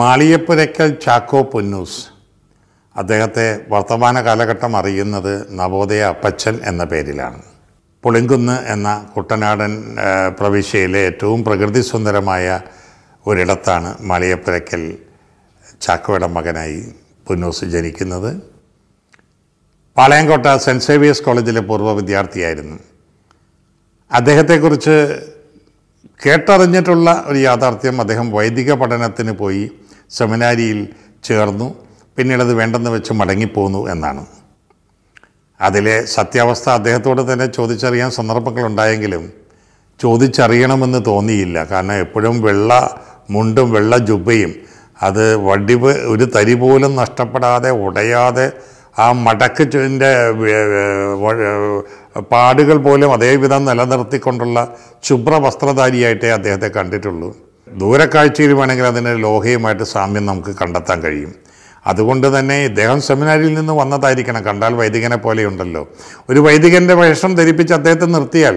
മാളിയപ്പുരയ്ക്കൽ ചാക്കോ പൊന്നൂസ് അദ്ദേഹത്തെ വർത്തമാന കാലഘട്ടം അറിയുന്നത് നവോദയ അപ്പച്ചൻ എന്ന പേരിലാണ് പുളിങ്കുന്ന് എന്ന കുട്ടനാടൻ പ്രവിശ്യയിലെ ഏറ്റവും പ്രകൃതി സുന്ദരമായ ഒരിടത്താണ് മാളിയപ്പുരയ്ക്കൽ ചാക്കോയുടെ മകനായി പൊന്നൂസ് ജനിക്കുന്നത് പാളയംകോട്ട സെൻറ്റ് സേവിയേഴ്സ് കോളേജിലെ പൂർവ്വ വിദ്യാർത്ഥിയായിരുന്നു അദ്ദേഹത്തെക്കുറിച്ച് കേട്ടറിഞ്ഞിട്ടുള്ള ഒരു യാഥാർത്ഥ്യം അദ്ദേഹം വൈദിക പഠനത്തിന് പോയി സെമിനാരിയിൽ ചേർന്നു പിന്നീടത് വേണ്ടെന്ന് വെച്ച് മടങ്ങിപ്പോന്നു എന്നാണ് അതിലെ സത്യാവസ്ഥ അദ്ദേഹത്തോട് തന്നെ ചോദിച്ചറിയാൻ സന്ദർഭങ്ങളുണ്ടായെങ്കിലും ചോദിച്ചറിയണമെന്ന് തോന്നിയില്ല കാരണം എപ്പോഴും വെള്ള മുണ്ടും വെള്ള ജുബയും അത് വടിവ് ഒരു തരി പോലും നഷ്ടപ്പെടാതെ ഉടയാതെ ആ മടക്കിൻ്റെ പാടുകൾ പോലും അതേവിധം നിലനിർത്തിക്കൊണ്ടുള്ള ശുഭ്ര വസ്ത്രധാരിയായിട്ടേ അദ്ദേഹത്തെ കണ്ടിട്ടുള്ളൂ ദൂരക്കാഴ്ചയിൽ വേണമെങ്കിൽ അതിന് ലോഹയുമായിട്ട് സാമ്യം നമുക്ക് കണ്ടെത്താൻ കഴിയും അതുകൊണ്ട് തന്നെ ഇദ്ദേഹം സെമിനാരിയിൽ നിന്ന് വന്നതായിരിക്കണം കണ്ടാൽ വൈദികനെ പോലെയുണ്ടല്ലോ ഒരു വൈദികൻ്റെ വേഷം ധരിപ്പിച്ച് അദ്ദേഹത്തെ നിർത്തിയാൽ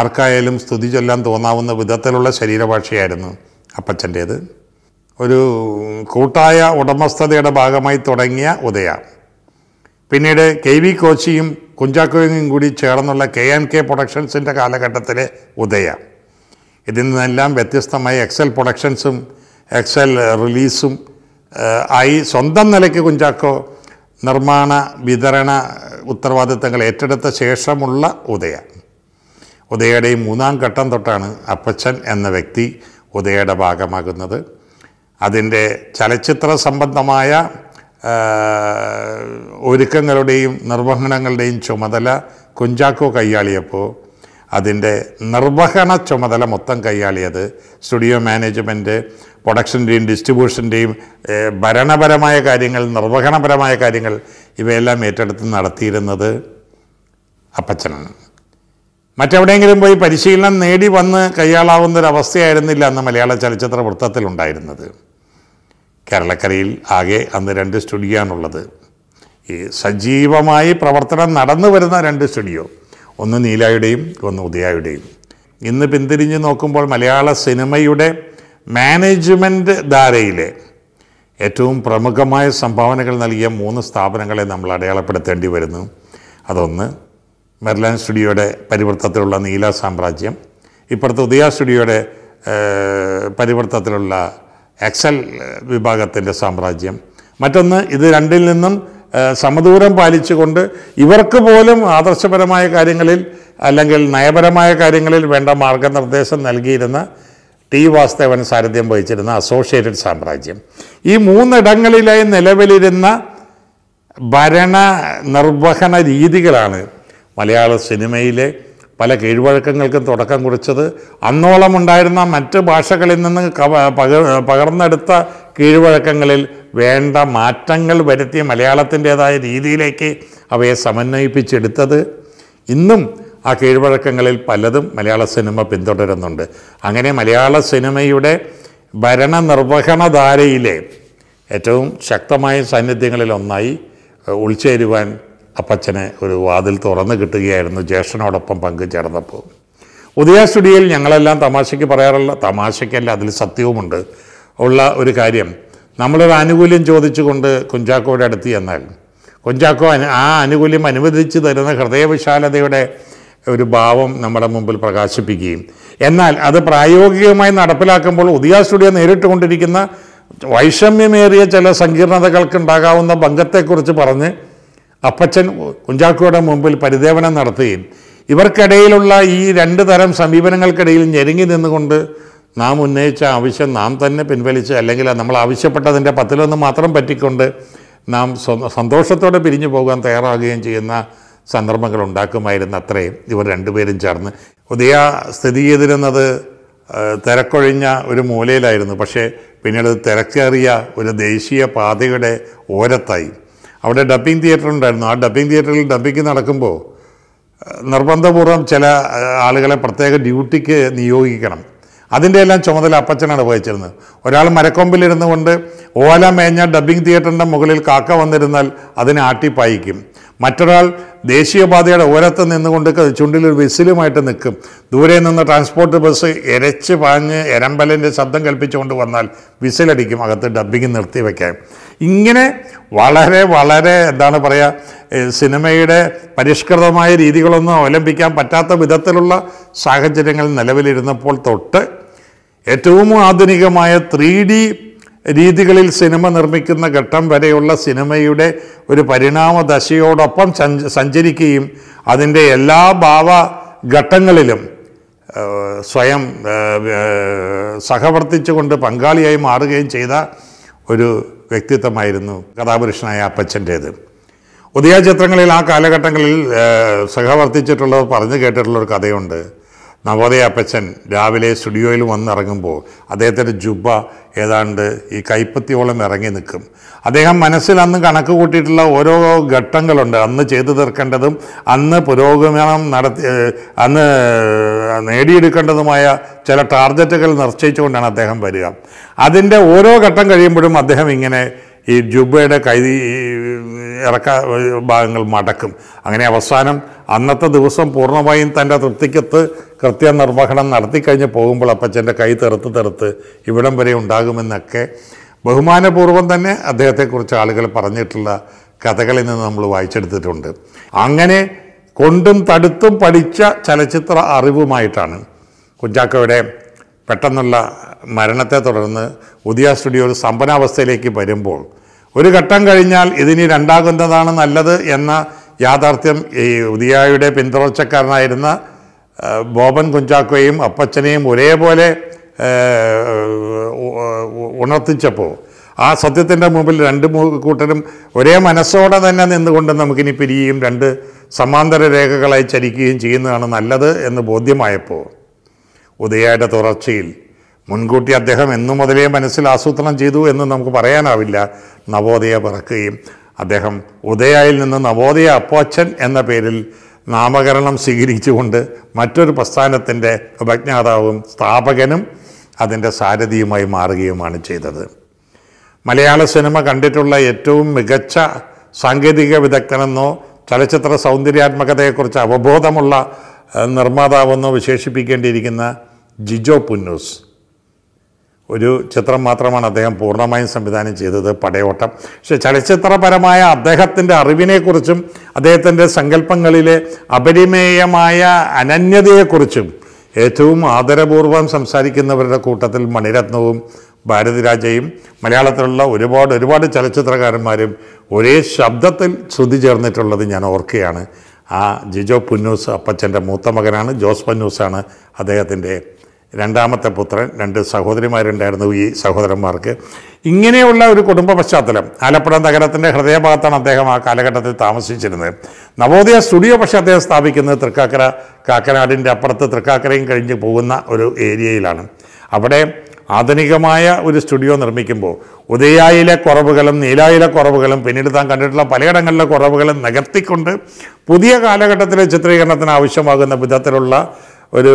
ആർക്കായാലും സ്തുതി ചൊല്ലാൻ തോന്നാവുന്ന വിധത്തിലുള്ള ശരീരഭാഷയായിരുന്നു അപ്പച്ചൻ്റേത് ഒരു കൂട്ടായ ഉടമസ്ഥതയുടെ ഭാഗമായി തുടങ്ങിയ ഉദയ പിന്നീട് കെ വി കോച്ചിയും കുഞ്ചാക്കോയും കൂടി ചേർന്നുള്ള കെ ആൻഡ് കെ പ്രൊഡക്ഷൻസിൻ്റെ കാലഘട്ടത്തിലെ ഉദയ ഇതിൽ നിന്നെല്ലാം വ്യത്യസ്തമായി എക്സൽ പ്രൊഡക്ഷൻസും എക്സൽ റിലീസും ആയി സ്വന്തം നിലയ്ക്ക് കുഞ്ചാക്കോ നിർമ്മാണ വിതരണ uh, ഉത്തരവാദിത്തങ്ങൾ ഏറ്റെടുത്ത ശേഷമുള്ള ഉദയ ഉദയയുടെ മൂന്നാം ഘട്ടം തൊട്ടാണ് അപ്പച്ചൻ എന്ന വ്യക്തി ഉദയയുടെ ഭാഗമാകുന്നത് അതിൻ്റെ ചലച്ചിത്ര സംബന്ധമായ uh, ഒരുക്കങ്ങളുടെയും നിർവഹണങ്ങളുടെയും ചുമതല കുഞ്ചാക്കോ കൈയാളിയപ്പോൾ അതിൻ്റെ നിർവഹണ ചുമതല മൊത്തം കൈയാളിയത് സ്റ്റുഡിയോ മാനേജ്മെൻറ്റ് പ്രൊഡക്ഷൻ്റെയും ഡിസ്ട്രിബ്യൂഷൻ്റെയും ഭരണപരമായ കാര്യങ്ങൾ നിർവഹണപരമായ കാര്യങ്ങൾ ഇവയെല്ലാം ഏറ്റെടുത്ത് നടത്തിയിരുന്നത് അപ്പച്ചനാണ് മറ്റെവിടെയെങ്കിലും പോയി പരിശീലനം നേടി വന്ന് കൈയാളാവുന്നൊരവസ്ഥയായിരുന്നില്ല ഒരു അന്ന് മലയാള ചലച്ചിത്ര വൃത്തത്തിലുണ്ടായിരുന്നത് കേരളക്കരയിൽ ആകെ അന്ന് രണ്ട് സ്റ്റുഡിയോ ആണുള്ളത് ഈ സജീവമായി പ്രവർത്തനം നടന്നു വരുന്ന രണ്ട് സ്റ്റുഡിയോ ഒന്ന് നീലായുടെയും ഒന്ന് ഉദയായുടെയും ഇന്ന് പിന്തിരിഞ്ഞ് നോക്കുമ്പോൾ മലയാള സിനിമയുടെ മാനേജ്മെൻറ്റ് ധാരയിലെ ഏറ്റവും പ്രമുഖമായ സംഭാവനകൾ നൽകിയ മൂന്ന് സ്ഥാപനങ്ങളെ നമ്മൾ അടയാളപ്പെടുത്തേണ്ടി വരുന്നു അതൊന്ന് മെർലാൻ സ്റ്റുഡിയോയുടെ പരിവൃത്തത്തിലുള്ള നീല സാമ്രാജ്യം ഇപ്പുറത്ത് ഉദയ സ്റ്റുഡിയോയുടെ പരിവർത്തത്തിലുള്ള എക്സൽ വിഭാഗത്തിൻ്റെ സാമ്രാജ്യം മറ്റൊന്ന് ഇത് രണ്ടിൽ നിന്നും സമദൂരം പാലിച്ചുകൊണ്ട് ഇവർക്ക് പോലും ആദർശപരമായ കാര്യങ്ങളിൽ അല്ലെങ്കിൽ നയപരമായ കാര്യങ്ങളിൽ വേണ്ട മാർഗനിർദ്ദേശം നൽകിയിരുന്ന ടി വാസ്തേവൻ സാരഥ്യം വഹിച്ചിരുന്ന അസോസിയേറ്റഡ് സാമ്രാജ്യം ഈ മൂന്നിടങ്ങളിലായി നിലവിലിരുന്ന ഭരണ നിർവഹണ രീതികളാണ് മലയാള സിനിമയിലെ പല കീഴ്വഴക്കങ്ങൾക്കും തുടക്കം കുറിച്ചത് അന്നോളം ഉണ്ടായിരുന്ന മറ്റ് ഭാഷകളിൽ നിന്ന് പകർന്നെടുത്ത കീഴ്വഴക്കങ്ങളിൽ വേണ്ട മാറ്റങ്ങൾ വരുത്തിയ മലയാളത്തിൻ്റെതായ രീതിയിലേക്ക് അവയെ സമന്വയിപ്പിച്ചെടുത്തത് ഇന്നും ആ കീഴ്വഴക്കങ്ങളിൽ പലതും മലയാള സിനിമ പിന്തുടരുന്നുണ്ട് അങ്ങനെ മലയാള സിനിമയുടെ ഭരണനിർവഹണധാരയിലെ ഏറ്റവും ശക്തമായ സാന്നിധ്യങ്ങളിൽ ഒന്നായി ഉൾച്ചേരുവാൻ അപ്പച്ചന് ഒരു വാതിൽ തുറന്നു കിട്ടുകയായിരുന്നു ജ്യേഷ്ഠനോടൊപ്പം പങ്കുചേർന്നപ്പോൾ ഉദയ സ്റ്റുഡിയോയിൽ ഞങ്ങളെല്ലാം തമാശയ്ക്ക് പറയാറുള്ള തമാശയ്ക്കല്ല അതിൽ സത്യവുമുണ്ട് ഉള്ള ഒരു കാര്യം നമ്മളൊരു ആനുകൂല്യം ചോദിച്ചുകൊണ്ട് കുഞ്ചാക്കോയുടെ അടുത്ത് ചെന്നാൽ കുഞ്ചാക്കോ ആ ആനുകൂല്യം അനുവദിച്ച് തരുന്ന ഹൃദയവിശാലതയുടെ ഒരു ഭാവം നമ്മുടെ മുമ്പിൽ പ്രകാശിപ്പിക്കുകയും എന്നാൽ അത് പ്രായോഗികമായി നടപ്പിലാക്കുമ്പോൾ ഉദിയ സ്റ്റുഡിയോ നേരിട്ടുകൊണ്ടിരിക്കുന്ന കൊണ്ടിരിക്കുന്ന വൈഷമ്യമേറിയ ചില സങ്കീർണതകൾക്കുണ്ടാകാവുന്ന ഭംഗത്തെക്കുറിച്ച് പറഞ്ഞ് അപ്പച്ചൻ കുഞ്ചാക്കോയുടെ മുമ്പിൽ പരിദേവനം നടത്തുകയും ഇവർക്കിടയിലുള്ള ഈ രണ്ട് തരം സമീപനങ്ങൾക്കിടയിൽ ഞെരുങ്ങി നിന്നുകൊണ്ട് നാം ഉന്നയിച്ച ആവശ്യം നാം തന്നെ പിൻവലിച്ച് അല്ലെങ്കിൽ നമ്മൾ ആവശ്യപ്പെട്ടതിൻ്റെ പത്തിലൊന്ന് മാത്രം പറ്റിക്കൊണ്ട് നാം സന്തോഷത്തോടെ പിരിഞ്ഞു പോകാൻ തയ്യാറാകുകയും ചെയ്യുന്ന സന്ദർഭങ്ങൾ ഉണ്ടാക്കുമായിരുന്നു അത്രയും ഇവർ രണ്ടുപേരും ചേർന്ന് ഉദയ സ്ഥിതി ചെയ്തിരുന്നത് തിരക്കൊഴിഞ്ഞ ഒരു മൂലയിലായിരുന്നു പക്ഷേ പിന്നീട് തിരക്കേറിയ ഒരു ദേശീയ പാതയുടെ ഓരത്തായി അവിടെ ഡബ്ബിംഗ് തിയേറ്റർ ഉണ്ടായിരുന്നു ആ ഡബ്ബിംഗ് തിയേറ്ററിൽ ഡബ്ബിംഗ് നടക്കുമ്പോൾ നിർബന്ധപൂർവ്വം ചില ആളുകളെ പ്രത്യേക ഡ്യൂട്ടിക്ക് നിയോഗിക്കണം അതിൻ്റെ എല്ലാം ചുമതല അപ്പച്ചനാണ് വഹിച്ചിരുന്നത് ഒരാൾ മരക്കൊമ്പിലിരുന്നു കൊണ്ട് ഓല മേഞ്ഞ ഡബ്ബിംഗ് തിയേറ്ററിൻ്റെ മുകളിൽ കാക്ക വന്നിരുന്നാൽ അതിനെ ആട്ടിപ്പായിക്കും മറ്റൊരാൾ ദേശീയപാതയുടെ ഓരത്ത് നിന്നുകൊണ്ട് ചുണ്ടിലൊരു വിസിലുമായിട്ട് നിൽക്കും ദൂരെ നിന്ന് ട്രാൻസ്പോർട്ട് ബസ് എരച്ച് പാഞ്ഞ് എരമ്പലിൻ്റെ ശബ്ദം കൽപ്പിച്ചുകൊണ്ട് വന്നാൽ വിസിലടിക്കും അകത്ത് ഡബ്ബിങ് നിർത്തി വയ്ക്കാൻ ഇങ്ങനെ വളരെ വളരെ എന്താണ് പറയുക സിനിമയുടെ പരിഷ്കൃതമായ രീതികളൊന്നും അവലംബിക്കാൻ പറ്റാത്ത വിധത്തിലുള്ള സാഹചര്യങ്ങൾ നിലവിലിരുന്നപ്പോൾ തൊട്ട് ഏറ്റവും ആധുനികമായ ത്രീ ഡി രീതികളിൽ സിനിമ നിർമ്മിക്കുന്ന ഘട്ടം വരെയുള്ള സിനിമയുടെ ഒരു പരിണാമ ദശയോടൊപ്പം സഞ്ചരിക്കുകയും അതിൻ്റെ എല്ലാ ഭാവ ഘട്ടങ്ങളിലും സ്വയം സഹവർത്തിച്ചുകൊണ്ട് പങ്കാളിയായി മാറുകയും ചെയ്ത ഒരു വ്യക്തിത്വമായിരുന്നു കഥാപുരുഷനായ അപ്പച്ചൻ്റേത് ഉദയ ചിത്രങ്ങളിൽ ആ കാലഘട്ടങ്ങളിൽ സഹവർത്തിച്ചിട്ടുള്ളത് പറഞ്ഞു കേട്ടിട്ടുള്ളൊരു കഥയുണ്ട് നവോദയ അപ്പച്ചൻ രാവിലെ സ്റ്റുഡിയോയിൽ വന്നിറങ്ങുമ്പോൾ അദ്ദേഹത്തിൻ്റെ ജുബ ഏതാണ്ട് ഈ കൈപ്പത്തിയോളം ഇറങ്ങി നിൽക്കും അദ്ദേഹം മനസ്സിൽ അന്ന് കണക്ക് കൂട്ടിയിട്ടുള്ള ഓരോ ഘട്ടങ്ങളുണ്ട് അന്ന് ചെയ്തു തീർക്കേണ്ടതും അന്ന് പുരോഗമനം നടത്തി അന്ന് നേടിയെടുക്കേണ്ടതുമായ ചില ടാർഗറ്റുകൾ നിശ്ചയിച്ചുകൊണ്ടാണ് അദ്ദേഹം വരിക അതിൻ്റെ ഓരോ ഘട്ടം കഴിയുമ്പോഴും അദ്ദേഹം ഇങ്ങനെ ഈ ജുബയുടെ കൈ ഇറക്ക ഭാഗങ്ങൾ മടക്കും അങ്ങനെ അവസാനം അന്നത്തെ ദിവസം പൂർണ്ണമായും തൻ്റെ തൃപ്തിക്കത്ത് കൃത്യനിർവഹണം നടത്തിക്കഴിഞ്ഞ് പോകുമ്പോൾ അപ്പച്ചൻ്റെ കൈ തെറുത്ത് തെറുത്ത് ഇവിടം വരെ ഉണ്ടാകുമെന്നൊക്കെ ബഹുമാനപൂർവ്വം തന്നെ അദ്ദേഹത്തെക്കുറിച്ച് ആളുകൾ പറഞ്ഞിട്ടുള്ള കഥകളിൽ നിന്ന് നമ്മൾ വായിച്ചെടുത്തിട്ടുണ്ട് അങ്ങനെ കൊണ്ടും തടുത്തും പഠിച്ച ചലച്ചിത്ര അറിവുമായിട്ടാണ് കുഞ്ചാക്കോയുടെ പെട്ടെന്നുള്ള മരണത്തെ തുടർന്ന് പുതിയ സ്റ്റുഡിയോ ഒരു സമ്പന്നാവസ്ഥയിലേക്ക് വരുമ്പോൾ ഒരു ഘട്ടം കഴിഞ്ഞാൽ ഇതിനി രണ്ടാകുന്നതാണ് നല്ലത് എന്ന യാഥാർത്ഥ്യം ഈ ഉദിയായുടെ പിന്തുടർച്ചക്കാരനായിരുന്ന ബോബൻ കുഞ്ചാക്കോയും അപ്പച്ചനെയും ഒരേപോലെ ഉണർത്തിച്ചപ്പോൾ ആ സത്യത്തിൻ്റെ മുമ്പിൽ രണ്ട് കൂട്ടരും ഒരേ മനസ്സോടെ തന്നെ നിന്നുകൊണ്ട് നമുക്കിനി പിരിയുകയും രണ്ട് സമാന്തര രേഖകളായി ചരിക്കുകയും ചെയ്യുന്നതാണ് നല്ലത് എന്ന് ബോധ്യമായപ്പോൾ ഉദയായുടെ തുടർച്ചയിൽ മുൻകൂട്ടി അദ്ദേഹം എന്നു മുതലേ മനസ്സിൽ ആസൂത്രണം ചെയ്തു എന്ന് നമുക്ക് പറയാനാവില്ല നവോദയ പിറക്കുകയും അദ്ദേഹം ഉദയായിൽ നിന്ന് നവോദയ അപ്പോച്ചൻ എന്ന പേരിൽ നാമകരണം സ്വീകരിച്ചുകൊണ്ട് മറ്റൊരു പ്രസ്ഥാനത്തിൻ്റെ ഉപജ്ഞാതാവും സ്ഥാപകനും അതിൻ്റെ സാരഥിയുമായി മാറുകയുമാണ് ചെയ്തത് മലയാള സിനിമ കണ്ടിട്ടുള്ള ഏറ്റവും മികച്ച സാങ്കേതിക വിദഗ്ധനെന്നോ ചലച്ചിത്ര സൗന്ദര്യാത്മകതയെക്കുറിച്ച് അവബോധമുള്ള നിർമ്മാതാവെന്നോ വിശേഷിപ്പിക്കേണ്ടിയിരിക്കുന്ന ജിജോ പുന്നൂസ് ഒരു ചിത്രം മാത്രമാണ് അദ്ദേഹം പൂർണ്ണമായും സംവിധാനം ചെയ്തത് പടയോട്ടം പക്ഷേ ചലച്ചിത്രപരമായ അദ്ദേഹത്തിൻ്റെ അറിവിനെക്കുറിച്ചും അദ്ദേഹത്തിൻ്റെ സങ്കല്പങ്ങളിലെ അപരിമേയമായ അനന്യതയെക്കുറിച്ചും ഏറ്റവും ആദരപൂർവ്വം സംസാരിക്കുന്നവരുടെ കൂട്ടത്തിൽ മണിരത്നവും ഭാരതിരാജയും മലയാളത്തിലുള്ള ഒരുപാട് ഒരുപാട് ചലച്ചിത്രകാരന്മാരും ഒരേ ശബ്ദത്തിൽ ശ്രുതി ചേർന്നിട്ടുള്ളത് ഞാൻ ഓർക്കുകയാണ് ആ ജിജോ പുന്നൂസ് അപ്പച്ചൻ്റെ മൂത്ത മകനാണ് ജോസ് പന്നൂസാണ് അദ്ദേഹത്തിൻ്റെ രണ്ടാമത്തെ പുത്രൻ രണ്ട് സഹോദരിമാരുണ്ടായിരുന്നു ഈ സഹോദരന്മാർക്ക് ഇങ്ങനെയുള്ള ഒരു കുടുംബ പശ്ചാത്തലം ആലപ്പുഴ നഗരത്തിൻ്റെ ഹൃദയഭാഗത്താണ് അദ്ദേഹം ആ കാലഘട്ടത്തിൽ താമസിച്ചിരുന്നത് നവോദയ സ്റ്റുഡിയോ പക്ഷേ അദ്ദേഹം സ്ഥാപിക്കുന്നത് തൃക്കാക്കര കാക്കനാടിൻ്റെ അപ്പുറത്ത് തൃക്കാക്കരയും കഴിഞ്ഞ് പോകുന്ന ഒരു ഏരിയയിലാണ് അവിടെ ആധുനികമായ ഒരു സ്റ്റുഡിയോ നിർമ്മിക്കുമ്പോൾ ഉദയായിലെ കുറവുകളും നീലായിലെ കുറവുകളും പിന്നീട് താൻ കണ്ടിട്ടുള്ള പലയിടങ്ങളിലെ കുറവുകളും നികത്തിക്കൊണ്ട് പുതിയ കാലഘട്ടത്തിലെ ചിത്രീകരണത്തിന് ആവശ്യമാകുന്ന വിധത്തിലുള്ള ഒരു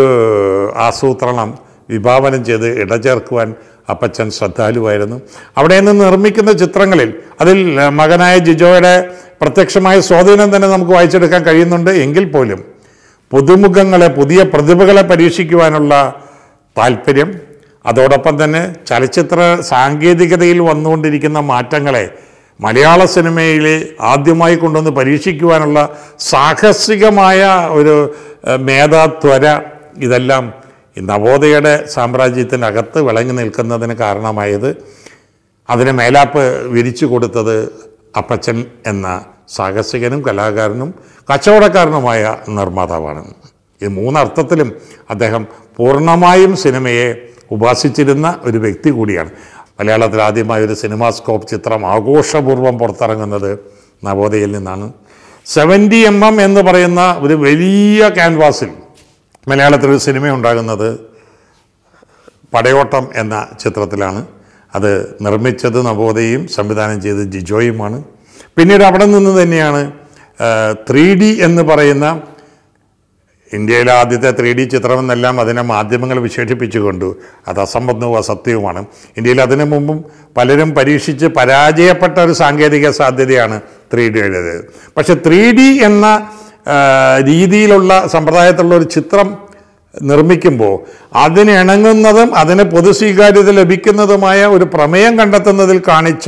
ആസൂത്രണം വിഭാവനം ചെയ്ത് ഇടചേർക്കുവാൻ അപ്പച്ചൻ ശ്രദ്ധാലുവായിരുന്നു അവിടെ നിന്ന് നിർമ്മിക്കുന്ന ചിത്രങ്ങളിൽ അതിൽ മകനായ ജിജോയുടെ പ്രത്യക്ഷമായ സ്വാധീനം തന്നെ നമുക്ക് വായിച്ചെടുക്കാൻ കഴിയുന്നുണ്ട് എങ്കിൽ പോലും പുതുമുഖങ്ങളെ പുതിയ പ്രതിഭകളെ പരീക്ഷിക്കുവാനുള്ള താല്പര്യം അതോടൊപ്പം തന്നെ ചലച്ചിത്ര സാങ്കേതികതയിൽ വന്നുകൊണ്ടിരിക്കുന്ന മാറ്റങ്ങളെ മലയാള സിനിമയിൽ ആദ്യമായി കൊണ്ടുവന്ന് പരീക്ഷിക്കുവാനുള്ള സാഹസികമായ ഒരു മേധാത്വര ഇതെല്ലാം നവോദയയുടെ സാമ്രാജ്യത്തിനകത്ത് വിളങ്ങി നിൽക്കുന്നതിന് കാരണമായത് അതിന് മേലാപ്പ് വിരിച്ചു കൊടുത്തത് അപ്പച്ചൻ എന്ന സാഹസികനും കലാകാരനും കച്ചവടക്കാരനുമായ നിർമ്മാതാവാണ് ഈ മൂന്നർത്ഥത്തിലും അദ്ദേഹം പൂർണ്ണമായും സിനിമയെ ഉപാസിച്ചിരുന്ന ഒരു വ്യക്തി കൂടിയാണ് മലയാളത്തിൽ ആദ്യമായ ഒരു സ്കോപ്പ് ചിത്രം ആഘോഷപൂർവ്വം പുറത്തിറങ്ങുന്നത് നവോദയയിൽ നിന്നാണ് സെവൻറ്റി എം എം എന്ന് പറയുന്ന ഒരു വലിയ ക്യാൻവാസിൽ മലയാളത്തിലൊരു സിനിമ ഉണ്ടാകുന്നത് പടയോട്ടം എന്ന ചിത്രത്തിലാണ് അത് നിർമ്മിച്ചത് നവോദയും സംവിധാനം ചെയ്ത് ജിജോയുമാണ് പിന്നീട് അവിടെ നിന്ന് തന്നെയാണ് ത്രീ ഡി എന്ന് പറയുന്ന ഇന്ത്യയിലെ ആദ്യത്തെ ത്രീ ഡി ചിത്രമെന്നെല്ലാം അതിനെ മാധ്യമങ്ങൾ വിശേഷിപ്പിച്ചു അത് അസംബന്ധവും അസത്യവുമാണ് ഇന്ത്യയിൽ അതിനു മുമ്പും പലരും പരീക്ഷിച്ച് പരാജയപ്പെട്ട ഒരു സാങ്കേതിക സാധ്യതയാണ് ത്രീ ഡിയുടേത് പക്ഷേ ത്രീ ഡി എന്ന രീതിയിലുള്ള സമ്പ്രദായത്തിലുള്ള ഒരു ചിത്രം നിർമ്മിക്കുമ്പോൾ അതിനിണങ്ങുന്നതും അതിന് പൊതുസ്വീകാര്യത ലഭിക്കുന്നതുമായ ഒരു പ്രമേയം കണ്ടെത്തുന്നതിൽ കാണിച്ച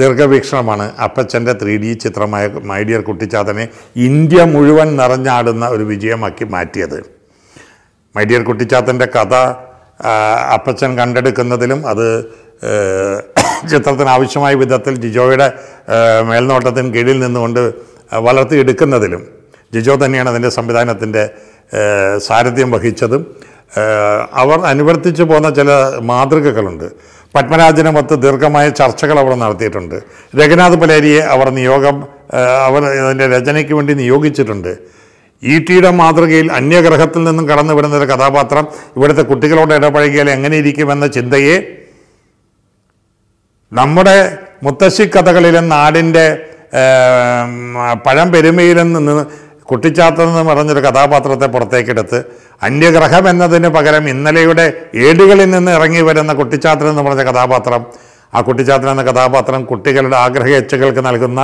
ദീർഘവീക്ഷണമാണ് അപ്പച്ചൻ്റെ ത്രീ ഡി ചിത്രമായ മൈഡിയർ കുട്ടിച്ചാത്തനെ ഇന്ത്യ മുഴുവൻ നിറഞ്ഞാടുന്ന ഒരു വിജയമാക്കി മാറ്റിയത് മൈഡിയർ കുട്ടിച്ചാത്തൻ്റെ കഥ അപ്പച്ചൻ കണ്ടെടുക്കുന്നതിലും അത് ചിത്രത്തിന് ആവശ്യമായ വിധത്തിൽ ജിജോയുടെ മേൽനോട്ടത്തിന് കീഴിൽ നിന്നുകൊണ്ട് വളർത്തിയെടുക്കുന്നതിലും ജിജോ തന്നെയാണ് അതിൻ്റെ സംവിധാനത്തിൻ്റെ സാരഥ്യം വഹിച്ചതും അവർ അനുവർത്തിച്ചു പോകുന്ന ചില മാതൃകകളുണ്ട് പത്മരാജനുമൊത്ത് ദീർഘമായ ചർച്ചകൾ അവർ നടത്തിയിട്ടുണ്ട് രഘുനാഥ് പലേരിയെ അവർ നിയോഗം അവർ അതിൻ്റെ രചനയ്ക്ക് വേണ്ടി നിയോഗിച്ചിട്ടുണ്ട് ഇ ടിയുടെ മാതൃകയിൽ അന്യഗ്രഹത്തിൽ നിന്നും കടന്നു വരുന്ന ഒരു കഥാപാത്രം ഇവിടുത്തെ കുട്ടികളോട് ഇടപഴകിയാൽ എങ്ങനെ ഇരിക്കുമെന്ന ചിന്തയെ നമ്മുടെ മുത്തശ്ശി കഥകളിലെ നാടിൻ്റെ പഴംപെരുമയിൽ നിന്ന് കുട്ടിച്ചാത്തെന്ന് പറഞ്ഞൊരു കഥാപാത്രത്തെ പുറത്തേക്കെടുത്ത് അന്യഗ്രഹം എന്നതിന് പകരം ഇന്നലെയുടെ ഏടുകളിൽ നിന്ന് ഇറങ്ങി വരുന്ന കുട്ടിച്ചാത്തൻ എന്ന് പറഞ്ഞ കഥാപാത്രം ആ കുട്ടിച്ചാത്തൻ എന്ന കഥാപാത്രം കുട്ടികളുടെ ആഗ്രഹേച്ഛകൾക്ക് നൽകുന്ന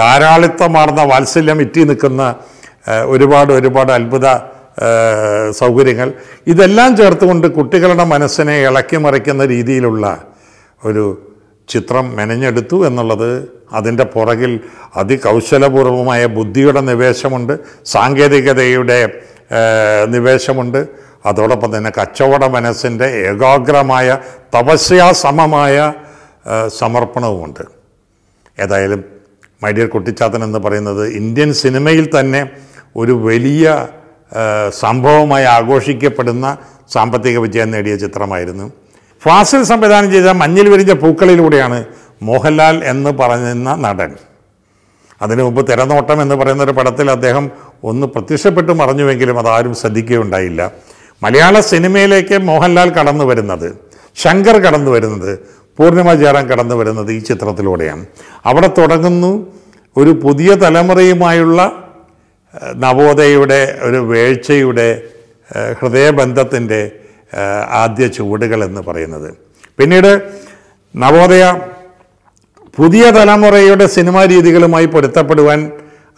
ധാരാളിത്തമാർന്ന വാത്സല്യം ഇറ്റി നിൽക്കുന്ന ഒരുപാട് ഒരുപാട് അത്ഭുത സൗകര്യങ്ങൾ ഇതെല്ലാം ചേർത്തുകൊണ്ട് കുട്ടികളുടെ മനസ്സിനെ ഇളക്കി മറിക്കുന്ന രീതിയിലുള്ള ഒരു ചിത്രം മെനഞ്ഞെടുത്തു എന്നുള്ളത് അതിൻ്റെ പുറകിൽ അതികൗശലപൂർവമായ ബുദ്ധിയുടെ നിവേശമുണ്ട് സാങ്കേതികതയുടെ നിവേശമുണ്ട് അതോടൊപ്പം തന്നെ കച്ചവട മനസ്സിൻ്റെ ഏകാഗ്രമായ തപസ്യാ സമമായ സമർപ്പണവുമുണ്ട് ഏതായാലും മൈ ഡിയർ കുട്ടിച്ചാത്തൻ എന്ന് പറയുന്നത് ഇന്ത്യൻ സിനിമയിൽ തന്നെ ഒരു വലിയ സംഭവമായി ആഘോഷിക്കപ്പെടുന്ന സാമ്പത്തിക വിജയം നേടിയ ചിത്രമായിരുന്നു ഫാസിൽ സംവിധാനം ചെയ്ത മഞ്ഞിൽ വിരിഞ്ഞ പൂക്കളിലൂടെയാണ് മോഹൻലാൽ എന്ന് പറയുന്ന നടൻ അതിനു മുമ്പ് തിരനോട്ടം എന്ന് പറയുന്ന ഒരു പടത്തിൽ അദ്ദേഹം ഒന്ന് പ്രത്യക്ഷപ്പെട്ടു മറഞ്ഞുവെങ്കിലും അതാരും ശ്രദ്ധിക്കുകയുണ്ടായില്ല മലയാള സിനിമയിലേക്ക് മോഹൻലാൽ കടന്നു വരുന്നത് ശങ്കർ കടന്നു വരുന്നത് പൂർണിമ ജയറാം കടന്നു വരുന്നത് ഈ ചിത്രത്തിലൂടെയാണ് അവിടെ തുടങ്ങുന്നു ഒരു പുതിയ തലമുറയുമായുള്ള നവോദയയുടെ ഒരു വേഴ്ചയുടെ ഹൃദയബന്ധത്തിൻ്റെ ആദ്യ ചുവടുകൾ എന്ന് പറയുന്നത് പിന്നീട് നവോദയ പുതിയ തലമുറയുടെ സിനിമാ രീതികളുമായി പൊരുത്തപ്പെടുവാൻ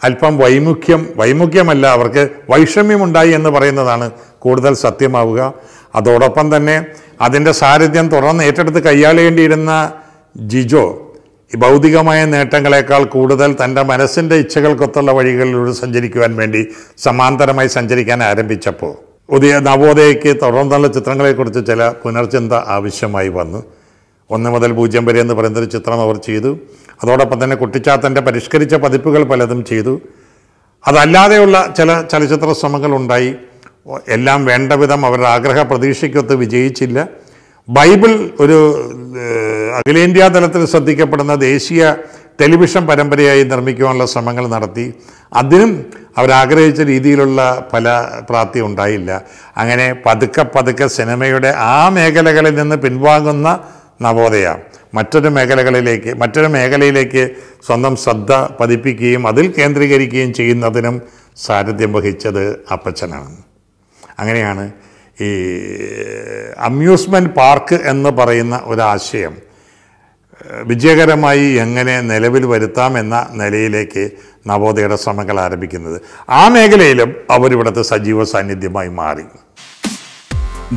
അല്പം വൈമുഖ്യം വൈമുഖ്യമല്ല അവർക്ക് വൈഷമ്യമുണ്ടായി എന്ന് പറയുന്നതാണ് കൂടുതൽ സത്യമാവുക അതോടൊപ്പം തന്നെ അതിൻ്റെ സാരഥ്യം തുടർന്ന് ഏറ്റെടുത്ത് കൈയാളേണ്ടിയിരുന്ന ജിജോ ഭൗതികമായ നേട്ടങ്ങളെക്കാൾ കൂടുതൽ തൻ്റെ മനസ്സിൻ്റെ ഇച്ഛകൾക്കൊത്തുള്ള വഴികളിലൂടെ സഞ്ചരിക്കുവാൻ വേണ്ടി സമാന്തരമായി സഞ്ചരിക്കാൻ ആരംഭിച്ചപ്പോൾ പുതിയ നവോദയയ്ക്ക് തുടർന്നുള്ള ചിത്രങ്ങളെക്കുറിച്ച് ചില പുനർചിന്ത ആവശ്യമായി വന്നു ഒന്ന് മുതൽ പൂജ്യം വരെ എന്ന് പറയുന്നൊരു ചിത്രം അവർ ചെയ്തു അതോടൊപ്പം തന്നെ കുട്ടിച്ചാത്തൻ്റെ പരിഷ്കരിച്ച പതിപ്പുകൾ പലതും ചെയ്തു അതല്ലാതെയുള്ള ചില ചലച്ചിത്ര ശ്രമങ്ങളുണ്ടായി എല്ലാം വേണ്ട വിധം അവരുടെ ആഗ്രഹ പ്രതീക്ഷയ്ക്കൊത്ത് വിജയിച്ചില്ല ബൈബിൾ ഒരു അഖിലേന്ത്യാ തലത്തിൽ ശ്രദ്ധിക്കപ്പെടുന്ന ദേശീയ ടെലിവിഷൻ പരമ്പരയായി നിർമ്മിക്കുവാനുള്ള ശ്രമങ്ങൾ നടത്തി അതിനും അവരാഗ്രഹിച്ച രീതിയിലുള്ള പല പ്രാപ്തി ഉണ്ടായില്ല അങ്ങനെ പതുക്കെ പതുക്കെ സിനിമയുടെ ആ മേഖലകളിൽ നിന്ന് പിൻവാങ്ങുന്ന നവോദയ മറ്റൊരു മേഖലകളിലേക്ക് മറ്റൊരു മേഖലയിലേക്ക് സ്വന്തം ശ്രദ്ധ പതിപ്പിക്കുകയും അതിൽ കേന്ദ്രീകരിക്കുകയും ചെയ്യുന്നതിനും സാരഥ്യം വഹിച്ചത് അപ്പച്ചനാണ് അങ്ങനെയാണ് ഈ അമ്യൂസ്മെൻറ്റ് പാർക്ക് എന്ന് പറയുന്ന ഒരാശയം വിജയകരമായി എങ്ങനെ നിലവിൽ വരുത്താമെന്ന നിലയിലേക്ക് നവോദയയുടെ ശ്രമങ്ങൾ ആരംഭിക്കുന്നത് ആ മേഖലയിലും അവരിവിടുത്തെ സജീവ സാന്നിധ്യമായി മാറി